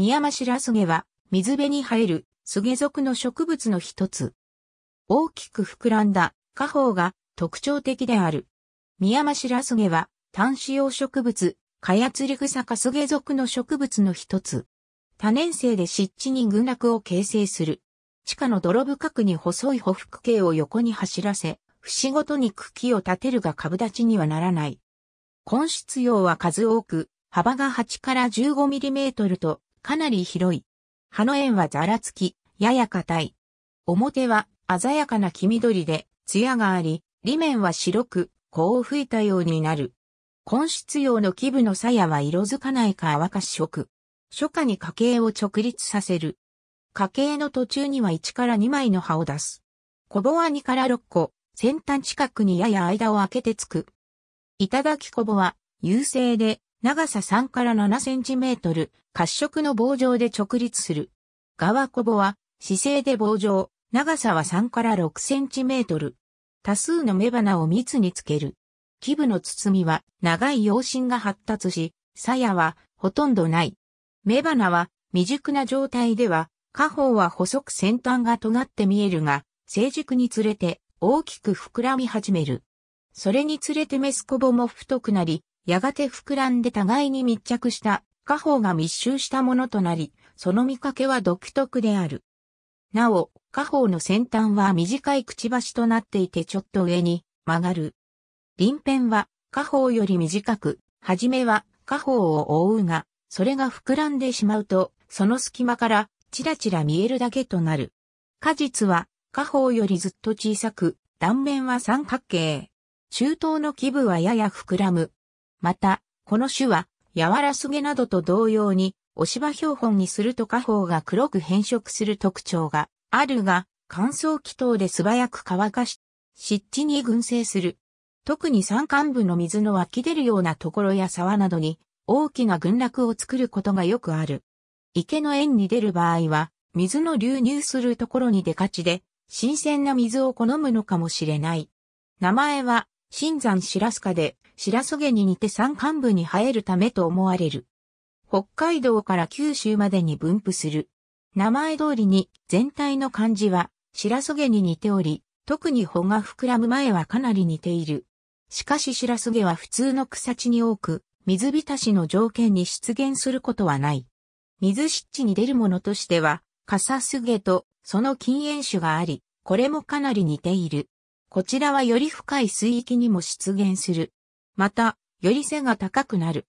ミヤマシラスゲは、水辺に生える、スゲ属の植物の一つ。大きく膨らんだ、花苞が特徴的である。ミヤマシラスゲは、単子葉植物、カヤツリグサカスゲ属の植物の一つ。多年生で湿地に群落を形成する。地下の泥深くに細い補服茎を横に走らせ、節ごとに茎を立てるが株立ちにはならない。根室葉は数多く、幅が8から15ミリメートルとかなり広い。葉の縁はざらつき、やや硬い。表は鮮やかな黄緑で、艶があり、裏面は白く、こを吹いたようになる。根室用の基部の鞘は色づかないか淡し色。初夏に家計を直立させる。家計の途中には1から2枚の葉を出す。小棒は2から6個、先端近くにやや間を空けてつく。だき小棒は、優勢で、長さ3から7センチメートル、褐色の棒状で直立する。側こぼは、姿勢で棒状、長さは3から6センチメートル。多数の雌花を密につける。基部の包みは長い葉身が発達し、鞘はほとんどない。雌花は未熟な状態では、下方は細く先端が尖って見えるが、成熟につれて大きく膨らみ始める。それにつれてメスコボも太くなり、やがて膨らんで互いに密着した家宝が密集したものとなり、その見かけは独特である。なお、家宝の先端は短いくちばしとなっていてちょっと上に曲がる。鱗片は家宝より短く、はじめは家宝を覆うが、それが膨らんでしまうと、その隙間からちらちら見えるだけとなる。果実は家宝よりずっと小さく、断面は三角形。中東の基部はやや膨らむ。また、この種は、柔らすげなどと同様に、お芝標本にすると花方が黒く変色する特徴があるが、乾燥気等で素早く乾かし、湿地に群生する。特に山間部の水の湧き出るようなところや沢などに、大きな群落を作ることがよくある。池の縁に出る場合は、水の流入するところに出かちで、新鮮な水を好むのかもしれない。名前は、新山シラスカで、白曽毛に似て山間部に生えるためと思われる。北海道から九州までに分布する。名前通りに全体の漢字は白曽毛に似ており、特に穂が膨らむ前はかなり似ている。しかし白曽毛は普通の草地に多く、水浸しの条件に出現することはない。水湿地に出るものとしては、カサスゲとその禁煙種があり、これもかなり似ている。こちらはより深い水域にも出現する。また、より背が高くなる。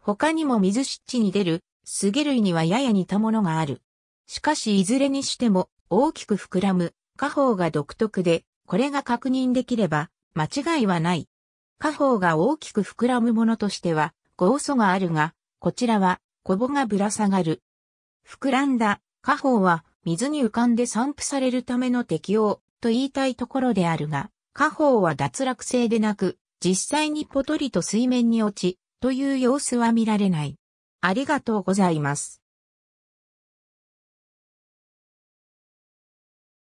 他にも水湿地に出る、スゲ類にはやや似たものがある。しかしいずれにしても、大きく膨らむ、花宝が独特で、これが確認できれば、間違いはない。花宝が大きく膨らむものとしては、ゴ素があるが、こちらは、コボがぶら下がる。膨らんだ、花宝は、水に浮かんで散布されるための適応、と言いたいところであるが、花宝は脱落性でなく、実際にポトリと水面に落ち、という様子は見られない。ありがとうございます。